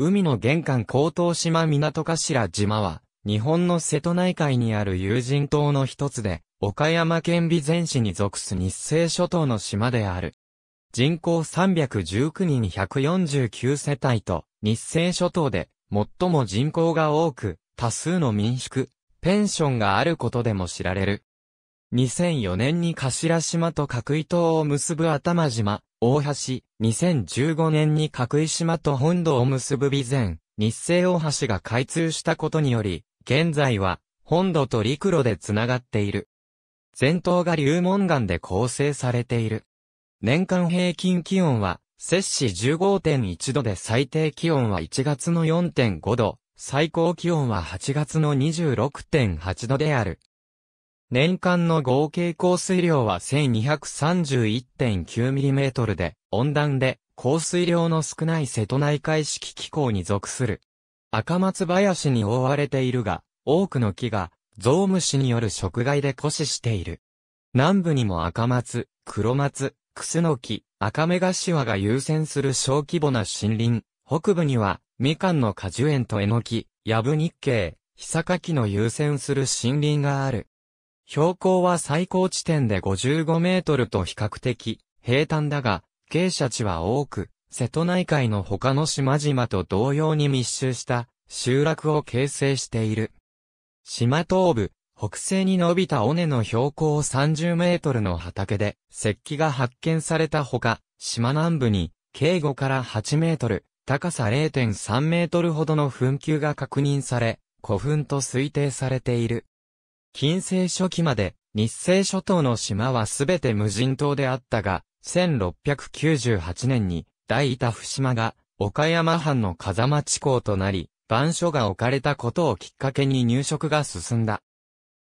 海の玄関高等島港頭島は、日本の瀬戸内海にある有人島の一つで、岡山県備前市に属す日清諸島の島である。人口319人149世帯と、日清諸島で、最も人口が多く、多数の民宿、ペンションがあることでも知られる。2004年に頭島と角井島を結ぶ頭島、大橋、2015年に角井島と本土を結ぶ備前、日清大橋が開通したことにより、現在は、本土と陸路でつながっている。前頭が流門岩で構成されている。年間平均気温は、摂氏15.1度で最低気温は1月の4.5度、最高気温は8月の26.8度である。年間の合計降水量は 1231.9mm で、温暖で、降水量の少ない瀬戸内海式気候に属する。赤松林に覆われているが、多くの木が、ゾウムシによる食害で枯死している。南部にも赤松、黒松、クスノキ、赤目ワが優先する小規模な森林、北部には、みかんの果樹園とエノキ、ヤブニッケイ、ヒサカキの優先する森林がある。標高は最高地点で55メートルと比較的平坦だが、傾斜地は多く、瀬戸内海の他の島々と同様に密集した集落を形成している。島東部、北西に伸びた尾根の標高30メートルの畑で石器が発見されたほか、島南部に警5から8メートル、高さ0.3メートルほどの墳丘が確認され、古墳と推定されている。近世初期まで、日清諸島の島はすべて無人島であったが、1698年に、大板伏島が、岡山藩の風間地港となり、番所が置かれたことをきっかけに入植が進んだ。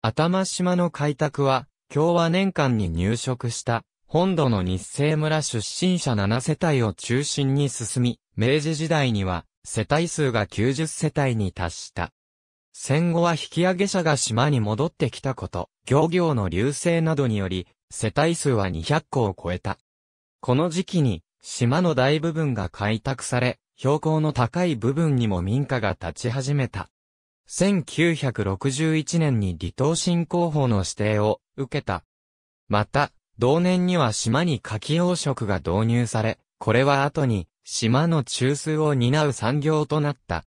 頭島の開拓は、共和年間に入植した、本土の日清村出身者7世帯を中心に進み、明治時代には、世帯数が90世帯に達した。戦後は引き上げ者が島に戻ってきたこと、漁業の流星などにより、世帯数は200個を超えた。この時期に、島の大部分が開拓され、標高の高い部分にも民家が立ち始めた。1961年に離島振興法の指定を受けた。また、同年には島に夏季養殖が導入され、これは後に島の中枢を担う産業となった。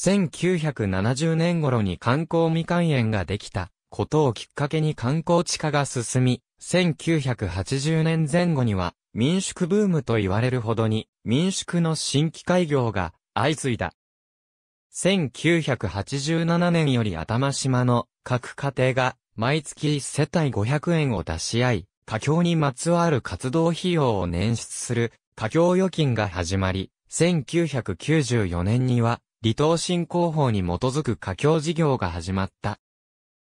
1970年頃に観光未完園ができたことをきっかけに観光地化が進み、1980年前後には民宿ブームと言われるほどに民宿の新規開業が相次いだ。1987年より頭島の各家庭が毎月1世帯500円を出し合い、家境にまつわる活動費用を捻出する家境預金が始まり、1994年には離島振興法に基づく架橋事業が始まった。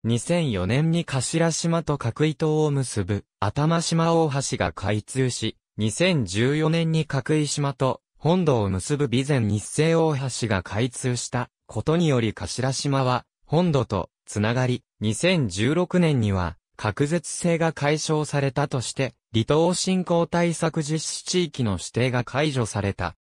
2004年に頭島と角井島を結ぶ、頭島大橋が開通し、2014年に角井島と本土を結ぶ備前日清大橋が開通したことにより頭島は本土とつながり、2016年には隔絶性が解消されたとして、離島振興対策実施地域の指定が解除された。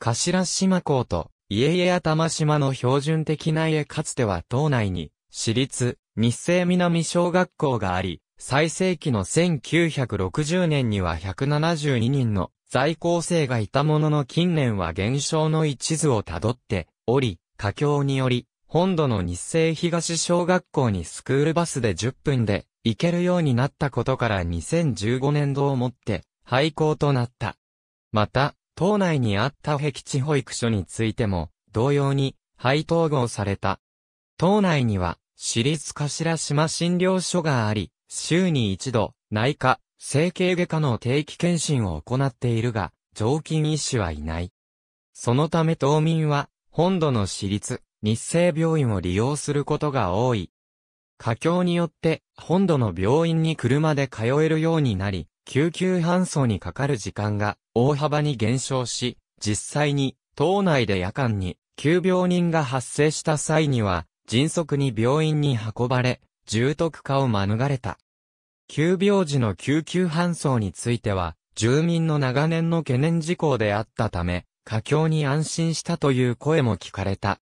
頭島港と家々や玉島の標準的な家かつては島内に、私立、日清南小学校があり、最盛期の1960年には172人の在校生がいたものの近年は減少の一途をたどっており、佳境により、本土の日清東小学校にスクールバスで10分で行けるようになったことから2015年度をもって廃校となった。また、島内にあった壁地保育所についても、同様に、廃統合された。島内には、私立頭島診療所があり、週に一度、内科、整形外科の定期検診を行っているが、常勤医師はいない。そのため島民は、本土の私立、日生病院を利用することが多い。過境によって、本土の病院に車で通えるようになり、救急搬送にかかる時間が大幅に減少し、実際に、島内で夜間に、急病人が発生した際には、迅速に病院に運ばれ、重篤化を免れた。急病時の救急搬送については、住民の長年の懸念事項であったため、佳境に安心したという声も聞かれた。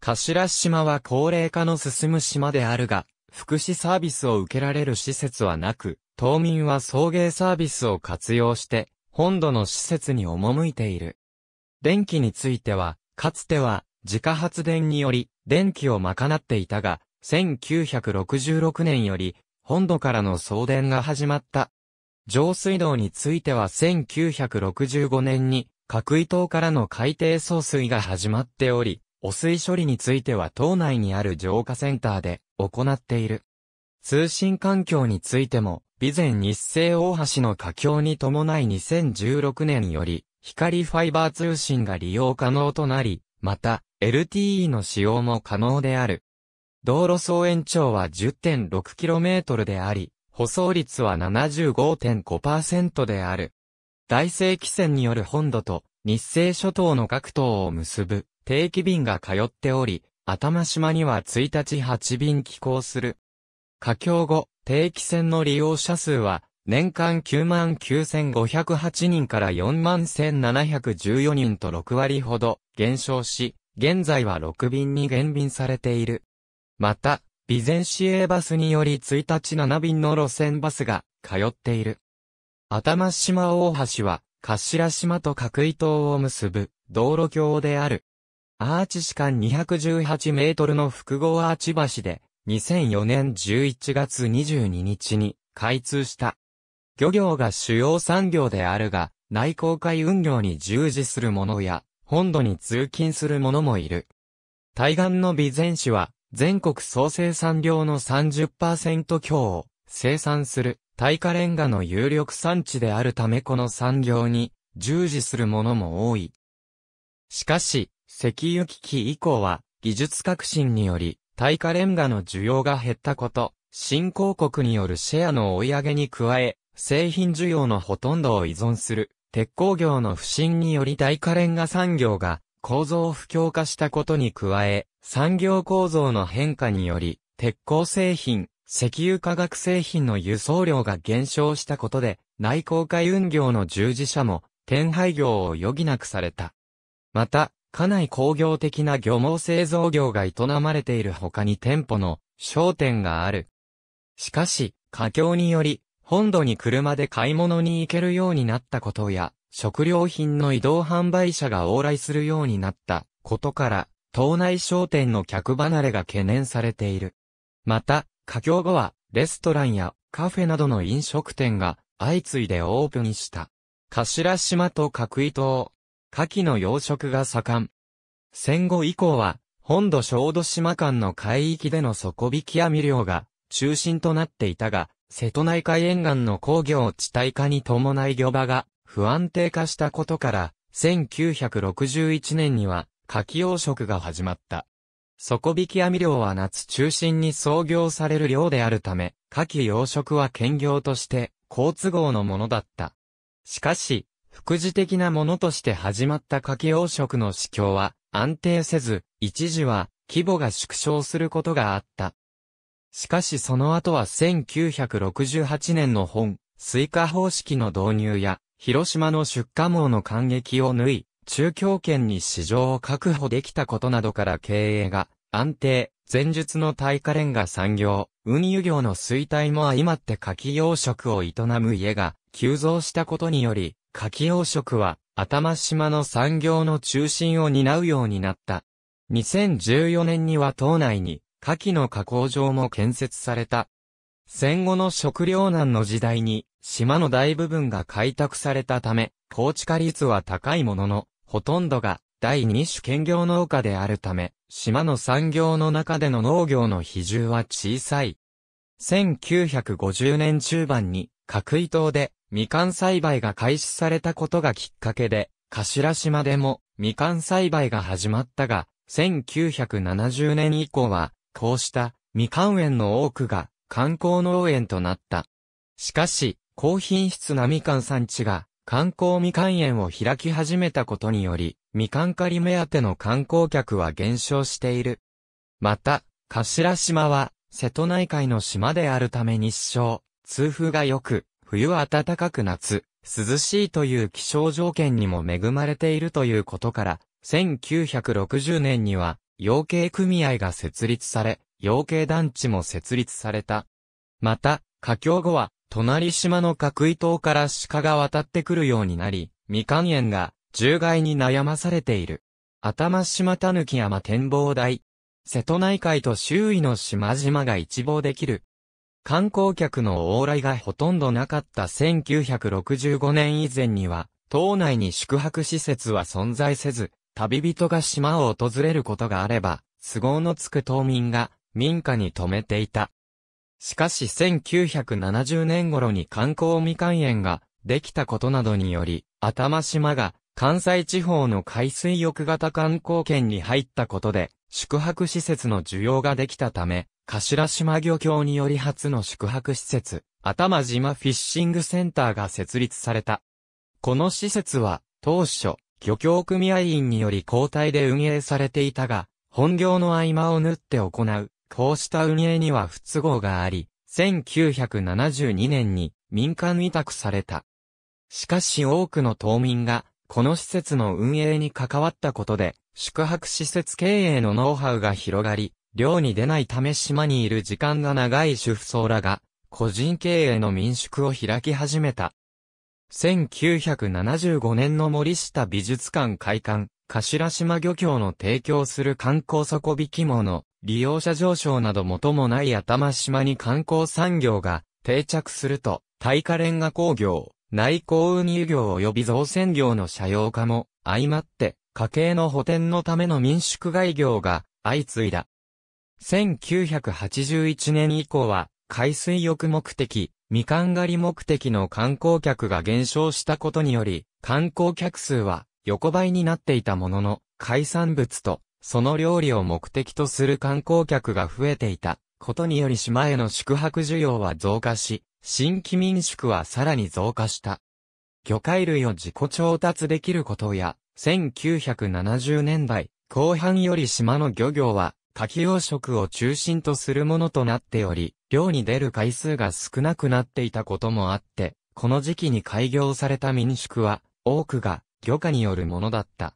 頭島は高齢化の進む島であるが、福祉サービスを受けられる施設はなく、島民は送迎サービスを活用して、本土の施設に赴いている。電気については、かつては、自家発電により、電気を賄っていたが、1966年より、本土からの送電が始まった。上水道については1965年に、角井島からの海底送水が始まっており、汚水処理については島内にある浄化センターで行っている。通信環境についても、備前日清大橋の架橋に伴い2016年より、光ファイバー通信が利用可能となり、また、LTE の使用も可能である。道路総延長は 10.6km であり、舗装率は75.5%である。大正規船による本土と日清諸島の各島を結ぶ定期便が通っており、頭島には1日8便寄港する。架橋後、定期船の利用者数は、年間99,508人から41,714人と6割ほど減少し、現在は6便に減便されている。また、備前市営バスにより1日7便の路線バスが通っている。頭島大橋は、頭島と角井島を結ぶ道路橋である。アーチ市間218メートルの複合アーチ橋で、2004年11月22日に開通した。漁業が主要産業であるが、内航海運業に従事する者や、本土に通勤する者もいる。対岸の備前市は、全国総生産量の30%強を生産する耐火レンガの有力産地であるためこの産業に従事する者も多い。しかし、石油危機以降は技術革新により耐火レンガの需要が減ったこと、新興国によるシェアの追い上げに加え、製品需要のほとんどを依存する、鉄鋼業の不振により耐火レンガ産業が構造不況化したことに加え、産業構造の変化により、鉄鋼製品、石油化学製品の輸送量が減少したことで、内航海運業の従事者も、転廃業を余儀なくされた。また、家内工業的な漁網製造業が営まれている他に店舗の商店がある。しかし、家境により、本土に車で買い物に行けるようになったことや、食料品の移動販売車が往来するようになったことから、島内商店の客離れが懸念されている。また、家境後は、レストランやカフェなどの飲食店が相次いでオープンした。頭島と角井島、牡蠣の養殖が盛ん。戦後以降は、本土小豆島間の海域での底引き網漁が中心となっていたが、瀬戸内海沿岸の工業地帯化に伴い漁場が不安定化したことから、1961年には牡蠣養殖が始まった。底引き網漁は夏中心に操業される漁であるため、牡蠣養殖は兼業として、好都合のものだった。しかし、副次的なものとして始まった柿養殖の市況は安定せず、一時は規模が縮小することがあった。しかしその後は1968年の本、スイカ方式の導入や、広島の出荷網の感激を縫い、中京圏に市場を確保できたことなどから経営が安定、前述の耐火レンガ産業、運輸業の衰退も相まって柿養殖を営む家が急増したことにより、柿養殖は、頭島の産業の中心を担うようになった。2014年には島内に、柿の加工場も建設された。戦後の食糧難の時代に、島の大部分が開拓されたため、高地化率は高いものの、ほとんどが第二種兼業農家であるため、島の産業の中での農業の比重は小さい。1950年中盤に、角井島でみかん栽培が開始されたことがきっかけで、頭島でもみかん栽培が始まったが、1970年以降は、こうしたみかん園の多くが観光農園となった。しかし、高品質なみかん産地が観光みかん園を開き始めたことにより、みかん狩り目当ての観光客は減少している。また、頭島は、瀬戸内海の島であるため日照、通風が良く、冬は暖かく夏、涼しいという気象条件にも恵まれているということから、1960年には、養鶏組合が設立され、養鶏団地も設立された。また、佳境後は、隣島の角井島から鹿が渡ってくるようになり、未完ん園が、獣害に悩まされている。頭島たぬき山展望台。瀬戸内海と周囲の島々が一望できる観光客の往来がほとんどなかった1965年以前には、島内に宿泊施設は存在せず、旅人が島を訪れることがあれば、都合のつく島民が民家に泊めていた。しかし1970年頃に観光未開園ができたことなどにより、頭島が関西地方の海水浴型観光圏に入ったことで、宿泊施設の需要ができたため、頭島漁協により初の宿泊施設、頭島フィッシングセンターが設立された。この施設は、当初、漁協組合員により交代で運営されていたが、本業の合間を縫って行う、こうした運営には不都合があり、1972年に民間委託された。しかし多くの島民がこの施設の運営に関わったことで、宿泊施設経営のノウハウが広がり、寮に出ないため島にいる時間が長い主婦層らが、個人経営の民宿を開き始めた。1975年の森下美術館開館、頭島漁協の提供する観光底引き物、利用者上昇など元もない頭島に観光産業が定着すると、耐火レンガ工業、内航運輸業及び造船業の社用化も相まって家計の補填のための民宿外業が相次いだ。1981年以降は海水浴目的、みかん狩り目的の観光客が減少したことにより観光客数は横ばいになっていたものの海産物とその料理を目的とする観光客が増えていたことにより島への宿泊需要は増加し、新規民宿はさらに増加した。魚介類を自己調達できることや、1970年代後半より島の漁業は、柿養殖を中心とするものとなっており、漁に出る回数が少なくなっていたこともあって、この時期に開業された民宿は、多くが漁家によるものだった。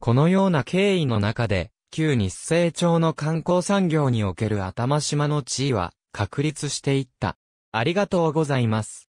このような経緯の中で、旧日清町の観光産業における頭島の地位は確立していった。ありがとうございます。